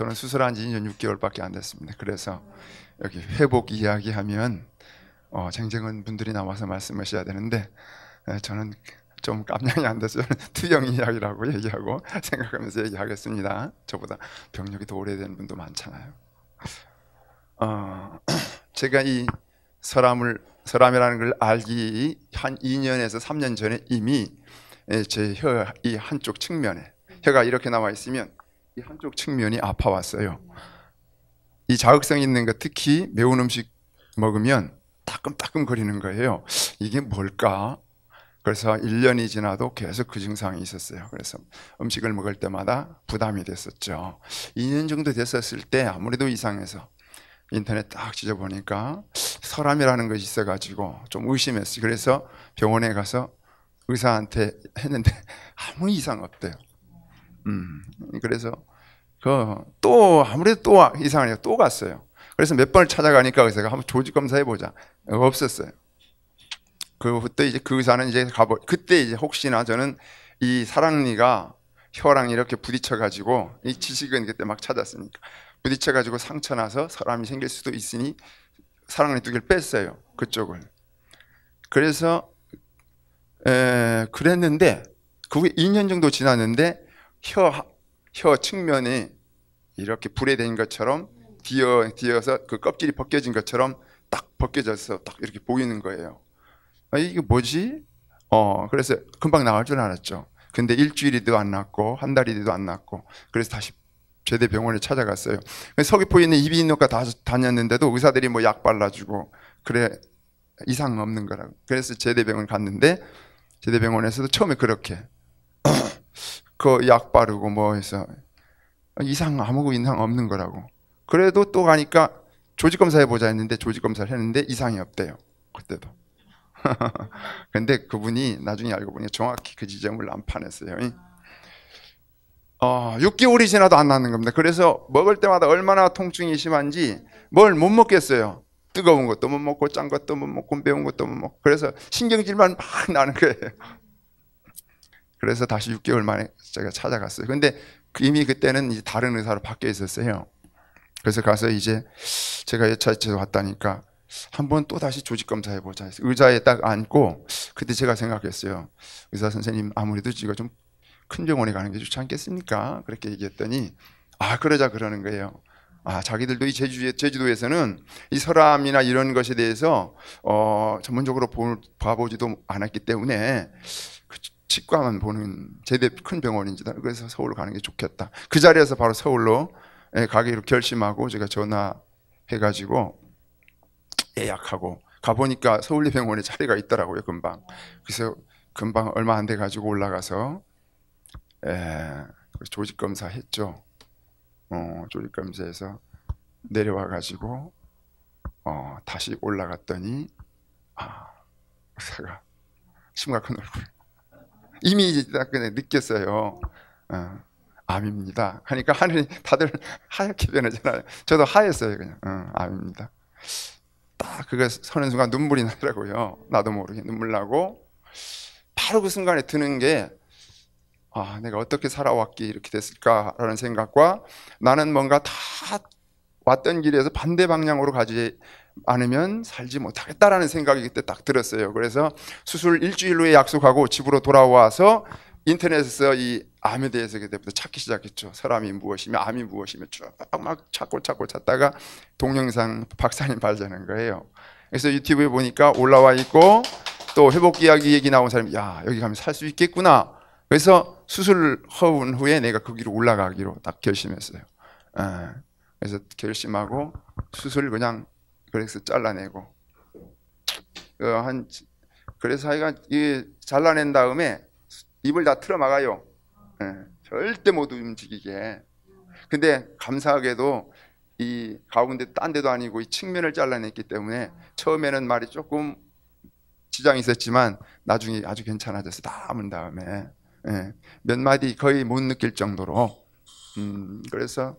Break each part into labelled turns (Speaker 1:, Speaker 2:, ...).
Speaker 1: 저는 수술한 지 2년 6개월밖에 안 됐습니다. 그래서 여기 회복 이야기하면 어, 쟁쟁한 분들이 나와서 말씀하셔야 되는데 에, 저는 좀 깜냥이 안 돼서 투영 이야기라고 얘기하고 생각하면서 얘기하겠습니다. 저보다 병력이 더 오래된 분도 많잖아요. 어, 제가 이 서람을 서람이라는 걸 알기 한 2년에서 3년 전에 이미 제 혀 이 한쪽 측면에 혀가 이렇게 나와 있으면 이 한쪽 측면이 아파왔어요. 이 자극성 있는 거 특히 매운 음식 먹으면 따끔따끔 거리는 거예요. 이게 뭘까? 그래서 1년이 지나도 계속 그 증상이 있었어요. 그래서 음식을 먹을 때마다 부담이 됐었죠. 2년 정도 됐었을 때 아무래도 이상해서 인터넷 딱 지져보니까 설암이라는 것이 있어가지고 좀 의심했어요. 그래서 병원에 가서 의사한테 했는데 아무 이상 없대요. 음, 그래서 그 또 아무래도 또이상하니까또 갔어요. 그래서 몇 번을 찾아가니까 제가 한번 조직 검사해 보자. 없었어요. 그 그때 이제 그 의사는 이제 가보 그때 이제 혹시나 저는 이 사랑니가 혀랑 이렇게 부딪혀 가지고 이 지식은 그때 막 찾았으니까 부딪혀 가지고 상처 나서 사람이 생길 수도 있으니 사랑니 두 개를 뺐어요. 그쪽을. 그래서 에, 그랬는데 그게 2년 정도 지났는데 혀, 혀 측면이 이렇게 불에 된 것처럼 뒤어, 뒤어서 그 껍질이 벗겨진 것처럼 딱 벗겨져서 딱 이렇게 보이는 거예요. 아, 이게 뭐지? 어, 그래서 금방 나올 줄 알았죠. 근데 일주일이도 안 났고, 한 달이도 안 났고, 그래서 다시 제대 병원에 찾아갔어요. 서귀포에 있는 이비인후과 다, 다녔는데도 의사들이 뭐 약 발라주고, 그래, 이상 없는 거라고. 그래서 제대 병원 갔는데, 제대 병원에서도 처음에 그렇게. 그약 바르고 뭐 해서 이상 아무이상 없는 거라고. 그래도 또 가니까 조직 검사해 보자 했는데 조직 검사를 했는데 이상이 없대요. 그때도. 근데 그분이 나중에 알고 보니 정확히 그 지점을 안 파냈어요. 어, 6개월이 아, 지나도 안 나는 겁니다. 그래서 먹을 때마다 얼마나 통증이 심한지 뭘 못 먹겠어요. 뜨거운 것도 못 먹고 짠 것도 못 먹고 매운 것도 못 먹고 그래서 신경질만 막 나는 거예요. 그래서 다시 6개월 만에 제가 찾아갔어요. 근데 이미 그때는 이제 다른 의사로 바뀌어 있었어요. 그래서 가서 이제 제가 여차저차 왔다니까 한번 또 다시 조직 검사 해보자 해서 의자에 딱 앉고 그때 제가 생각했어요. 의사 선생님 아무래도 제가 좀큰 병원에 가는 게 좋지 않겠습니까? 그렇게 얘기했더니 아 그러자 그러는 거예요. 아 자기들도 이 제주 제주도에서는 이 설암이나 이런 것에 대해서 어 전문적으로 보, 봐보지도 않았기 때문에 치과만 보는 제대 큰 병원인지다. 그래서 서울 로 가는 게 좋겠다. 그 자리에서 바로 서울로 예, 가기로 결심하고 제가 전화해가지고 예약하고 가보니까 서울대병원에 자리가 있더라고요, 금방. 그래서 금방 얼마 안 돼가지고 올라가서 예, 그 조직검사 했죠. 어, 조직검사에서 내려와가지고 어, 다시 올라갔더니 아, 의사가 심각한 얼굴. 이미 느꼈어요. 어, 암입니다. 하니까 그러니까 하늘이 다들 하얗게 변하잖아요. 저도 하였어요, 그냥. 어, 암입니다. 딱 그거 서는 순간 눈물이 나더라고요. 나도 모르게 눈물 나고 바로 그 순간에 드는 게 아, 내가 어떻게 살아왔기에 이렇게 됐을까라는 생각과 나는 뭔가 다 왔던 길에서 반대 방향으로 가지 않으면 살지 못하겠다라는 생각이 그때 딱 들었어요. 그래서 수술 일주일 후에 약속하고 집으로 돌아와서 인터넷에서 이 암에 대해서 그때부터 찾기 시작했죠. 사람이 무엇이며 암이 무엇이며 쭉막 찾고 찾고 찾다가 동영상 박사님 발전한 거예요. 그래서 유튜브에 보니까 올라와 있고 또 회복 이야기 얘기 나온 사람이 야 여기 가면 살 수 있겠구나. 그래서 수술 허운 후에 내가 거기로 그 올라가기로 딱 결심했어요. 예. 그래서 결심하고 수술 그냥 그래서 잘라내고 그한 어, 그래서 자기가 이 잘라낸 다음에 입을 다 틀어 막아요. 네, 절대 못 움직이게. 근데 감사하게도 이 가운데 딴 데도 아니고 이 측면을 잘라냈기 때문에 처음에는 말이 조금 지장이 있었지만 나중에 아주 괜찮아져서 다 아문 다음에 네, 몇 마디 거의 못 느낄 정도로 음, 그래서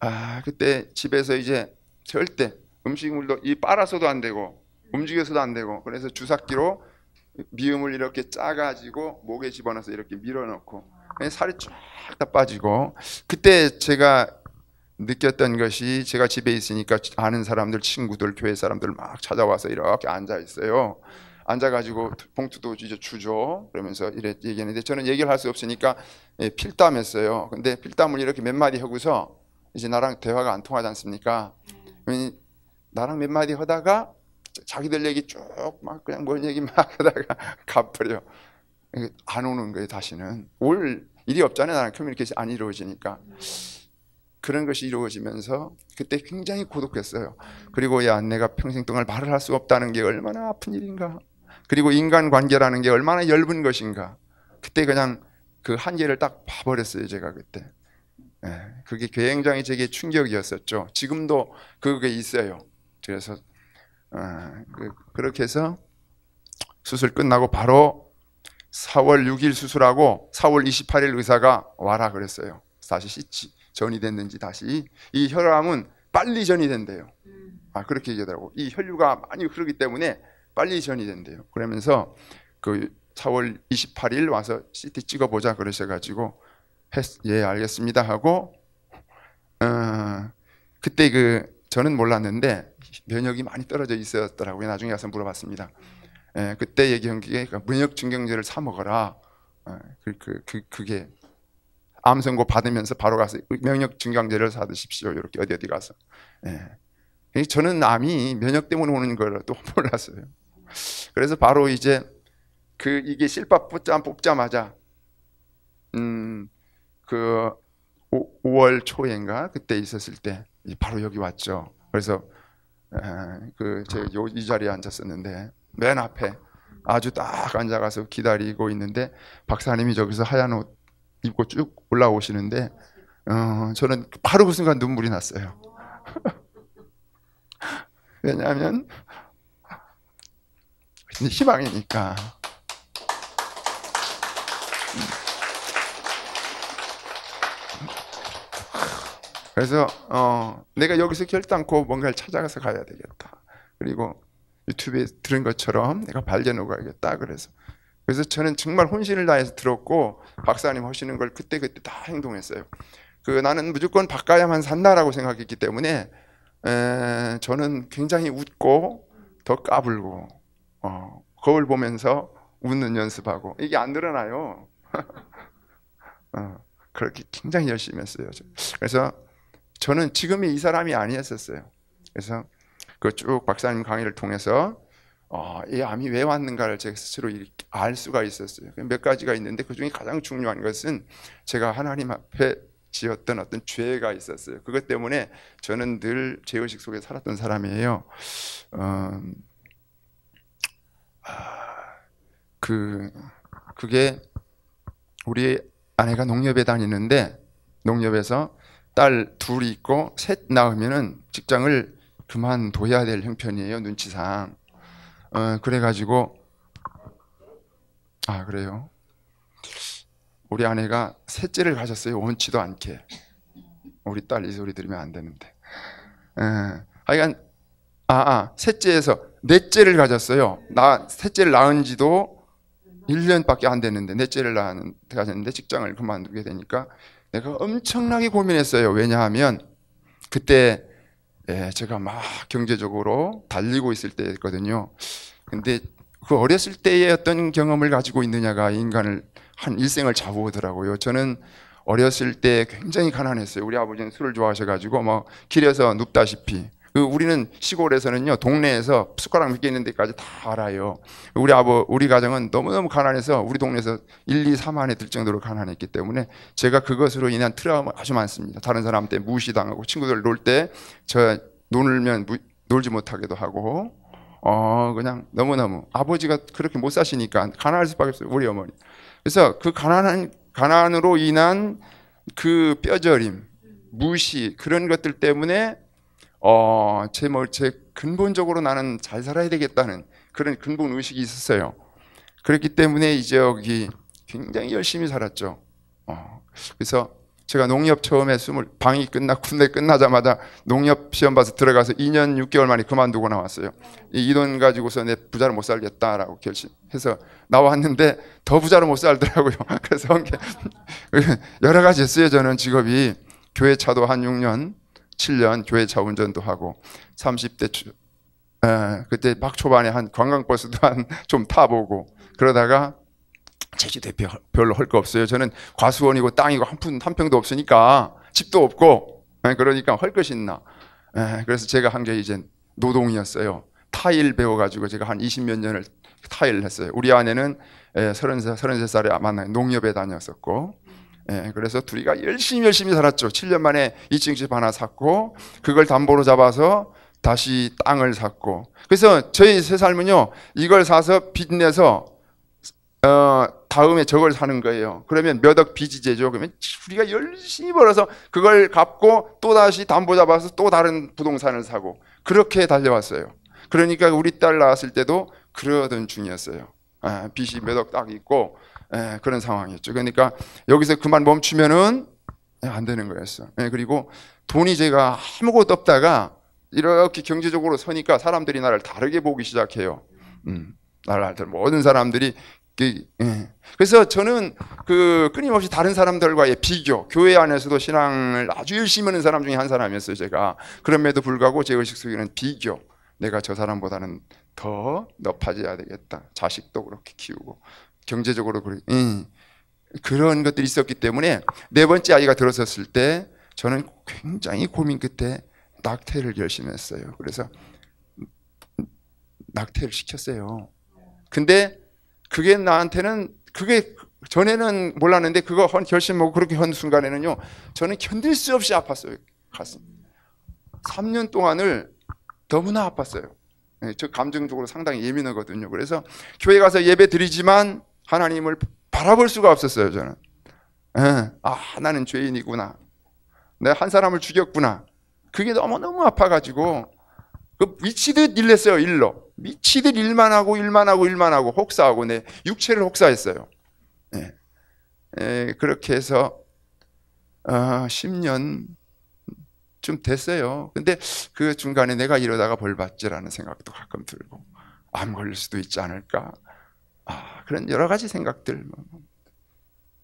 Speaker 1: 아 그때 집에서 이제 절대 음식물도 이 빨아서도 안 되고 움직여서도 안 되고 그래서 주사기로 미음을 이렇게 짜가지고 목에 집어넣어서 이렇게 밀어넣고 살이 쫙 다 빠지고 그때 제가 느꼈던 것이 제가 집에 있으니까 아는 사람들 친구들 교회 사람들 막 찾아와서 이렇게 앉아 있어요 앉아가지고 봉투도 이제 주죠 그러면서 이래 얘기했는데 저는 얘기를 할 수 없으니까 예, 필담했어요 근데 필담을 이렇게 몇 마디 하고서 이제 나랑 대화가 안 통하지 않습니까 나랑 몇 마디 하다가 자기들 얘기 쭉 막 그냥 뭔 얘기 막 하다가 가버려. 안 오는 거예요, 다시는. 올 일이 없잖아요. 나랑 커뮤니케이션 안 이루어지니까. 그런 것이 이루어지면서 그때 굉장히 고독했어요. 그리고 야, 내가 평생 동안 말을 할 수 없다는 게 얼마나 아픈 일인가. 그리고 인간 관계라는 게 얼마나 엷은 것인가. 그때 그냥 그 한계를 딱 봐버렸어요, 제가 그때. 예, 그게 굉장히 제게 충격이었었죠. 지금도 그게 있어요. 그래서 어, 그, 그렇게 해서 수술 끝나고 바로 4월 6일 수술하고 4월 28일 의사가 와라 그랬어요. 다시 전이 됐는지 다시 이 혈암은 빨리 전이 된대요. 음. 아 그렇게 얘기하더라고. 이 혈류가 많이 흐르기 때문에 빨리 전이 된대요. 그러면서 그 4월 28일 와서 CT 찍어보자 그러셔가지고 했, 예 알겠습니다 하고 어, 그때 그 저는 몰랐는데 면역이 많이 떨어져 있었더라고요. 나중에 가서 물어봤습니다. 예, 그때 얘기한 게 그러니까 면역 증경제를 사 먹어라. 예, 그, 그, 그, 그게 암 선고 받으면서 바로 가서 면역 증강제를 사드십시오. 이렇게 어디 어디 가서. 예. 저는 암이 면역 때문에 오는 걸 또 몰랐어요. 그래서 바로 이제 그 이게 실밥 뽑자 뽑자마자 음그 5, 월 초인가 그때 있었을 때 바로 여기 왔죠. 그래서 그 제가 이 자리에 앉았었는데 맨 앞에 아주 딱 앉아가서 기다리고 있는데 박사님이 저기서 하얀 옷 입고 쭉 올라오시는데 어, 저는 바로 그 순간 눈물이 났어요. 왜냐하면 희망이니까. 그래서 어, 내가 여기서 결단코 뭔가를 찾아가서 가야 되겠다. 그리고 유튜브에 들은 것처럼 내가 발견하고 가야겠다. 그래서 그래서 저는 정말 혼신을 다해서 들었고 박사님 하시는 걸 그때 그때 다 행동했어요. 그 나는 무조건 바꿔야만 산다라고 생각했기 때문에 에, 저는 굉장히 웃고 더 까불고 어, 거울 보면서 웃는 연습하고 이게 안 늘어나요. 어, 그렇게 굉장히 열심히 했어요. 그래서 저는 지금의 이 사람이 아니었었어요. 그래서 그쭉 박사님 강의를 통해서 어, 이 암이 왜 왔는가를 제 스스로 알 수가 있었어요. 몇 가지가 있는데 그 중에 가장 중요한 것은 제가 하나님 앞에 지었던 어떤 죄가 있었어요. 그것 때문에 저는 늘 죄의식 속에 살았던 사람이에요. 어, 아, 그, 그게 우리 아내가 농협에 다니는데 농협에서 딸 둘이 있고 셋 낳으면은 직장을 그만둬야 될 형편이에요 눈치상 어, 그래가지고 아 그래요 우리 아내가 셋째를 가졌어요 원치도 않게 우리 딸이 소리 들으면 안 되는데 에, 어, 하여간 아, 아 셋째에서 넷째를 가졌어요 나 셋째를 낳은 지도 1년밖에 안 됐는데 넷째를 낳은 가졌는데 직장을 그만두게 되니까 내가 엄청나게 고민했어요. 왜냐하면 그때 예, 제가 막 경제적으로 달리고 있을 때였거든요. 근데 그 어렸을 때의 어떤 경험을 가지고 있느냐가 인간을 한 일생을 좌우하더라고요. 저는 어렸을 때 굉장히 가난했어요. 우리 아버지는 술을 좋아하셔가지고 막 뭐 길에서 눕다시피 그 우리는 시골에서는요 동네에서 숟가락 몇개 있는 데까지 다 알아요. 우리 아버 우리 가정은 너무너무 가난해서 우리 동네에서 1, 2, 3 안에 들 정도로 가난했기 때문에 제가 그것으로 인한 트라우마 아주 많습니다. 다른 사람한테 무시당하고 친구들 놀 때 저 놀면 무, 놀지 못하기도 하고 어 그냥 너무너무 아버지가 그렇게 못 사시니까 가난할 수밖에 없어요 우리 어머니. 그래서 그 가난한 가난으로 인한 그 뼈저림, 무시 그런 것들 때문에 어, 제, 뭐, 제 근본적으로 나는 잘 살아야 되겠다는 그런 근본 의식이 있었어요. 그렇기 때문에 이제 여기 굉장히 열심히 살았죠. 어, 그래서 제가 농협 처음에 스물 방이 끝나 군대 끝나자마자 농협 시험 봐서 들어가서 2년 6개월 만에 그만두고 나왔어요. 이 돈 가지고서 내 부자를 못 살겠다라고 결심해서 나왔는데 더 부자를 못 살더라고요. 그래서 여러 가지 했어요. 저는 직업이 교회 차도 한 6년 7년 교회 자운전도 하고 30대 초, 에, 그때 막 초반에 한 관광버스도 한 좀 타보고 그러다가 제주도 별로 할 거 없어요. 저는 과수원이고 땅이고 한 푼 한 평도 없으니까 집도 없고 에, 그러니까 할 것이 있나. 에, 그래서 제가 한 게 이제 노동이었어요. 타일 배워가지고 제가 한 20몇 년을 타일을 했어요. 우리 아내는 33, 33살에 만나 농협에 다녔었고 예, 그래서 둘이가 열심히 열심히 살았죠. 7년 만에 2층 집 하나 샀고 그걸 담보로 잡아서 다시 땅을 샀고 그래서 저희 세 삶은요 이걸 사서 빚내서 어, 다음에 저걸 사는 거예요. 그러면 몇 억 빚이 제죠. 그러면 우리가 열심히 벌어서 그걸 갚고 또 다시 담보 잡아서 또 다른 부동산을 사고 그렇게 달려왔어요. 그러니까 우리 딸 낳았을 때도 그러던 중이었어요. 아, 빚이 몇 억 딱 있고 예, 그런 상황이었죠. 그러니까 여기서 그만 멈추면은 예, 안 되는 거였어. 예, 그리고 돈이 제가 아무것도 없다가 이렇게 경제적으로 서니까 사람들이 나를 다르게 보기 시작해요. 음, 나를 모든 사람들이 그, 예. 그래서 저는 그 끊임없이 다른 사람들과의 비교, 교회 안에서도 신앙을 아주 열심히 하는 사람 중에 한 사람이었어요, 제가. 그럼에도 불구하고 제 의식 속에는 비교. 내가 저 사람보다는 더 높아져야 되겠다. 자식도 그렇게 키우고, 경제적으로 그런 예. 그런 것들이 있었기 때문에 네 번째 아이가 들어섰을 때 저는 굉장히 고민 끝에 낙태를 결심했어요. 그래서 낙태를 시켰어요. 근데 그게 나한테는 그게 전에는 몰랐는데 그거 헌 결심 먹고 그렇게 한 순간에는요. 저는 견딜 수 없이 아팠어요. 가슴. 3년 동안을 너무나 아팠어요. 예, 저 감정적으로 상당히 예민하거든요. 그래서 교회 가서 예배 드리지만 하나님을 바라볼 수가 없었어요, 저는. 예, 아, 나는 죄인이구나. 내가 한 사람을 죽였구나. 그게 너무너무 아파가지고, 그 미치듯 일했어요, 일로. 미치듯 일만 하고, 일만 하고, 일만 하고, 혹사하고, 내 육체를 혹사했어요. 예. 예 그렇게 해서, 아, 10년 좀 됐어요. 근데 그 중간에 내가 이러다가 벌 받지라는 생각도 가끔 들고, 암 걸릴 수도 있지 않을까. 아, 그런 여러 가지 생각들.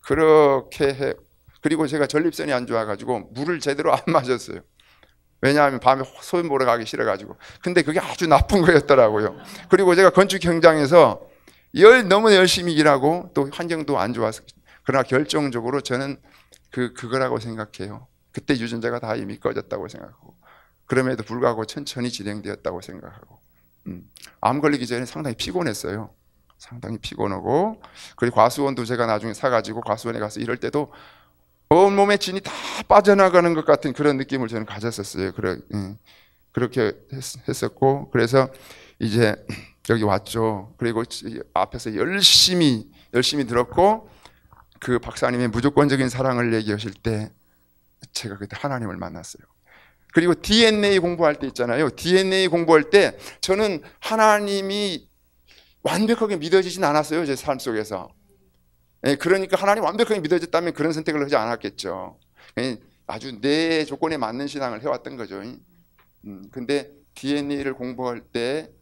Speaker 1: 그렇게 해. 그리고 제가 전립선이 안 좋아가지고 물을 제대로 안 마셨어요. 왜냐하면 밤에 소변 보러 가기 싫어가지고. 근데 그게 아주 나쁜 거였더라고요. 그리고 제가 건축 현장에서 열, 너무 열심히 일하고 또 환경도 안 좋아서. 그러나 결정적으로 저는 그, 그거라고 생각해요. 그때 유전자가 다 이미 꺼졌다고 생각하고. 그럼에도 불구하고 천천히 진행되었다고 생각하고. 음. 암 걸리기 전에 상당히 피곤했어요. 상당히 피곤하고 그리고 과수원도 제가 나중에 사가지고 과수원에 가서 이럴 때도 온몸의 진이 다 빠져나가는 것 같은 그런 느낌을 저는 가졌었어요. 그래, 예. 그렇게 했었고 그래서 이제 여기 왔죠. 그리고 앞에서 열심히 열심히 들었고 그 박사님의 무조건적인 사랑을 얘기하실 때 제가 그때 하나님을 만났어요. 그리고 DNA 공부할 때 있잖아요. DNA 공부할 때 저는 하나님이 완벽하게 믿어지진 않았어요. 제 삶 속에서. 예, 그러니까 하나님 완벽하게 믿어졌다면 그런 선택을 하지 않았겠죠. 예, 아주 내 조건에 맞는 신앙을 해왔던 거죠. 음, 근데 DNA를 공부할 때,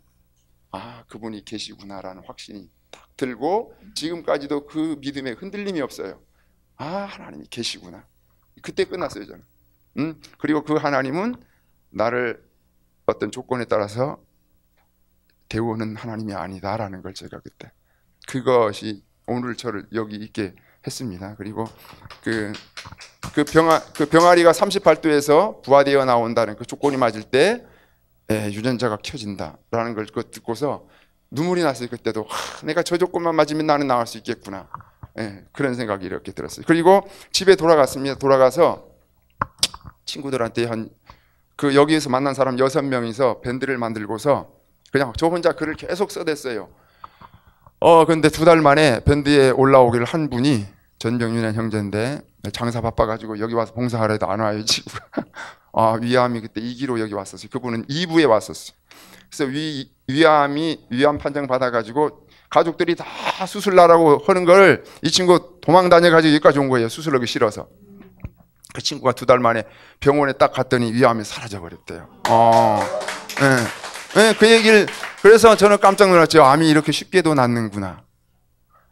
Speaker 1: 아, 그분이 계시구나라는 확신이 딱 들고, 지금까지도 그 믿음에 흔들림이 없어요. 아, 하나님이 계시구나. 그때 끝났어요, 저는. 음, 그리고 그 하나님은 나를 어떤 조건에 따라서 대우는 하나님이 아니다라는 걸 제가 그때 그것이 오늘 저를 여기 있게 했습니다. 그리고 그, 그 병아, 그 병아리가 38도에서 부화되어 나온다는 그 조건이 맞을 때 예, 유전자가 켜진다라는 걸 듣고서 눈물이 났어요. 그때도 하, 내가 저 조건만 맞으면 나는 나올 수 있겠구나. 예, 그런 생각이 이렇게 들었어요. 그리고 집에 돌아갔습니다. 돌아가서 친구들한테 한 그 여기에서 만난 사람 여 명이서 밴드를 만들고서 그냥 저 혼자 글을 계속 써댔어요. 어, 근데 두 달 만에 밴드에 올라오기를 한 분이 전병윤의 형제인데 장사 바빠가지고 여기 와서 봉사하러 도안 와요, 지금. 아, 위암이 그때 2기로 여기 왔었어요. 그분은 2부에 왔었어요. 그래서 위, 위암이, 위암 판정 받아가지고 가족들이 다 수술 나라고 하는 걸 이 친구 도망 다녀가지고 여기까지 온 거예요. 수술하기 싫어서. 그 친구가 두 달 만에 병원에 딱 갔더니 위암이 사라져버렸대요. 어, 네. 네, 그 얘기를 그래서 저는 깜짝 놀랐죠. 암이 이렇게 쉽게도 낫는구나.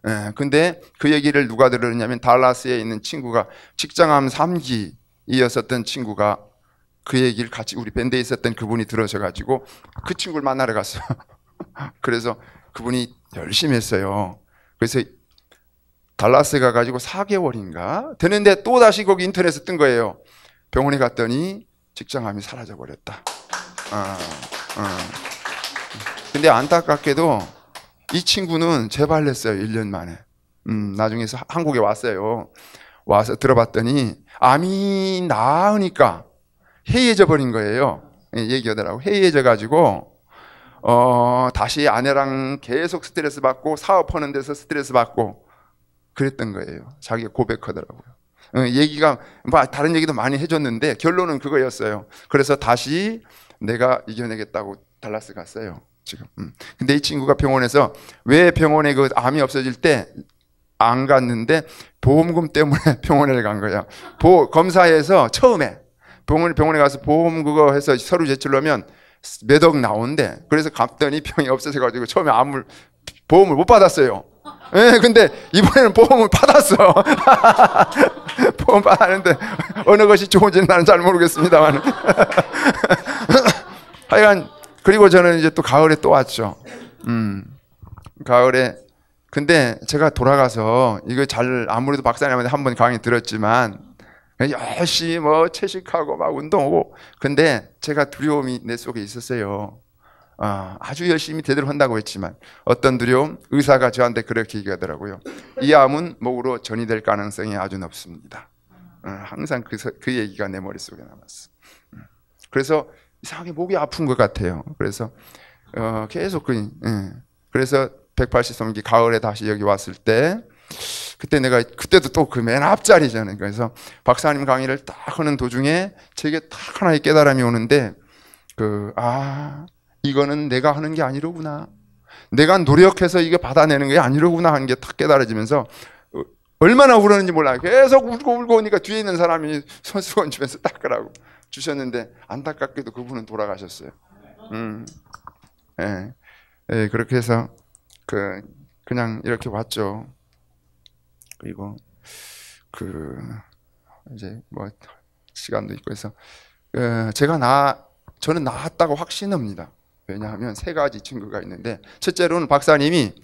Speaker 1: 네, 예, 근데 그 얘기를 누가 들었냐면 달라스에 있는 친구가 직장암 3기이었었던 친구가 그 얘기를 같이 우리 밴드에 있었던 그분이 들으셔가지고 그 친구를 만나러 갔어요. 그래서 그분이 열심히 했어요. 그래서 달라스 에 가가지고 4개월인가 되는데 또 다시 거기 인터넷에 뜬 거예요. 병원에 갔더니 직장암이 사라져 버렸다. 아. 어. 근데 안타깝게도 이 친구는 재발했어요. 1년 만에. 음, 나중에 한국에 왔어요. 와서 들어봤더니 암이 나으니까 해이해져 버린 거예요. 예, 얘기하더라고. 해이해져 가지고 어, 다시 아내랑 계속 스트레스 받고 사업하는 데서 스트레스 받고 그랬던 거예요. 자기 가 고백하더라고요. 어, 얘기가 다른 얘기도 많이 해줬는데 결론은 그거였어요. 그래서 다시 내가 이겨내겠다고 달라스 갔어요. 지금. 음. 근데 이 친구가 병원에서 왜 병원에 그 암이 없어질 때 안 갔는데 보험금 때문에 병원에 간 거야. 보 검사에서 처음에 병원 병원에 가서 보험 그거 해서 서류 제출하면 몇 억 나온대. 그래서 갔더니 병이 없어져 가지고 처음에 암을 보험을 못 받았어요. 예, 네, 근데 이번에는 보험을 받았어. 보험 받았는데 어느 것이 좋은지는 나는 잘 모르겠습니다만. 하여간 그리고 저는 이제 또 가을에 또 왔죠. 음. 가을에 근데 제가 돌아가서 이거 잘 아무래도 박사님한테 한 번 강의 들었지만 열심히 뭐 채식하고 막 운동하고 근데 제가 두려움이 내 속에 있었어요. 아, 아주 열심히 대대로 한다고 했지만 어떤 두려움 의사가 저한테 그렇게 얘기하더라고요. 이 암은 목으로 전이 될 가능성이 아주 높습니다. 음, 항상 그, 그 얘기가 내 머릿속에 남았어. 음. 그래서 이상하게 목이 아픈 것 같아요. 그래서 어, 계속 그 예. 그래서 183기 가을에 다시 여기 왔을 때 그때 내가 그때도 또 그 맨 앞자리잖아요. 그래서 박사님 강의를 딱 하는 도중에 제게 딱 하나의 깨달음이 오는데 그아 이거는 내가 하는 게 아니로구나. 내가 노력해서 이게 받아내는 게 아니로구나 하는 게 딱 깨달아지면서 어, 얼마나 울었는지 몰라요. 계속 울고 울고 오니까 뒤에 있는 사람이 손수건 주면서 닦으라고. 주셨는데 안타깝게도 그분은 돌아가셨어요. 음, 예, 예 그렇게 해서 그 그냥 이렇게 왔죠. 그리고 그 이제 뭐 시간도 있고 해서 예, 제가 나 저는 나았다고 확신합니다. 왜냐하면 세 가지 증거가 있는데 첫째로는 박사님이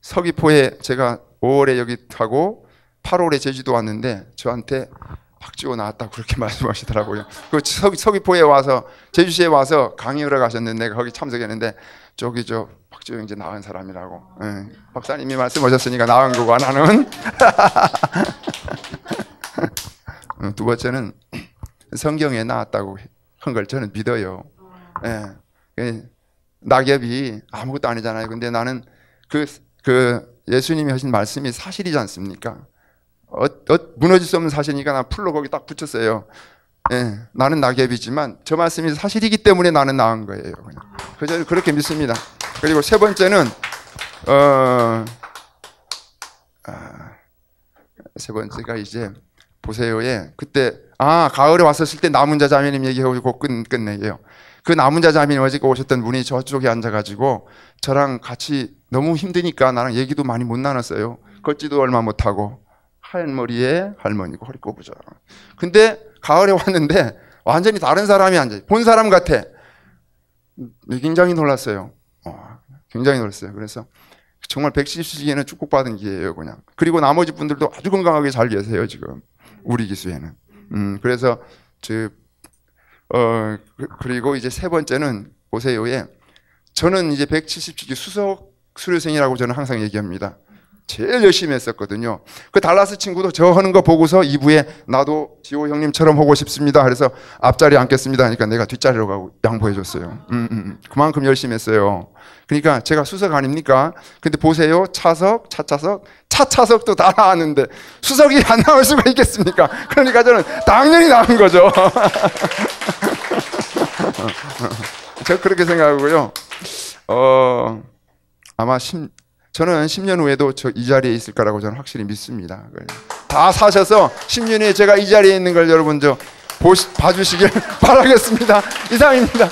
Speaker 1: 서귀포에 제가 5월에 여기 타고 8월에 제주도 왔는데 저한테 박지호 나왔다고 그렇게 말씀하시더라고요. 그 서귀, 포에 와서 제주시에 와서 강의하러 가셨는데 거기 참석했는데 저기 저 박지호 이제 나은 사람이라고 응. 예. 박사님이 말씀하셨으니까 나은 거고 나는 어, 두 번째는 성경에 나왔다고 한 걸 저는 믿어요. 예. 그 낙엽이 아무것도 아니잖아요. 근데 나는 그, 그 예수님이 하신 말씀이 사실이지 않습니까? 어, 어, 무너질 수 없는 사실이니까 난 풀로 거기 딱 붙였어요. 예, 나는 낙엽이지만 저 말씀이 사실이기 때문에 나는 나은 거예요. 그냥. 그래서 그렇게 믿습니다. 그리고 세 번째는 어, 아, 세 번째가 이제 보세요에 그때 아 가을에 왔었을 때 남은자 자매님 얘기하고 끝 끝내요. 그 남은자 자매님 어저 오셨던 분이 저쪽에 앉아가지고 저랑 같이 너무 힘드니까 나랑 얘기도 많이 못 나눴어요. 걷지도 얼마 못하고 하얀 머리에 할머니고 허리 꼬부죠. 근데 가을에 왔는데 완전히 다른 사람이 앉아. 본 사람 같아. 굉장히 놀랐어요. 어, 굉장히 놀랐어요. 그래서 정말 170시기에는 축복받은 기회예요, 그냥. 그리고 나머지 분들도 아주 건강하게 잘 계세요, 지금. 우리 기수에는. 음, 그래서 즉 어, 그, 그리고 이제 세 번째는 보세요 예. 저는 이제 170시기 수석 수료생이라고 저는 항상 얘기합니다. 제일 열심히 했었거든요. 그 달라스 친구도 저 하는 거 보고서 2부에 나도 지호 형님처럼 하고 싶습니다. 그래서 앞자리 앉겠습니다 하니까 내가 뒷자리로 가고 양보해 줬어요. 음, 음, 음, 그만큼 열심히 했어요. 그러니까 제가 수석 아닙니까? 근데 보세요. 차석, 차차석, 차차석도 다 나왔는데 수석이 안 나올 수가 있겠습니까? 그러니까 저는 당연히 나온 거죠. 제가 어, 어, 어. 그렇게 생각하고요. 어, 아마 심, 저는 10년 후에도 저 이 자리에 있을 거라고 저는 확실히 믿습니다. 그 다 사셔서 10년 후에 제가 이 자리에 있는 걸 여러분 저 보시, 봐주시길 바라겠습니다. 이상입니다.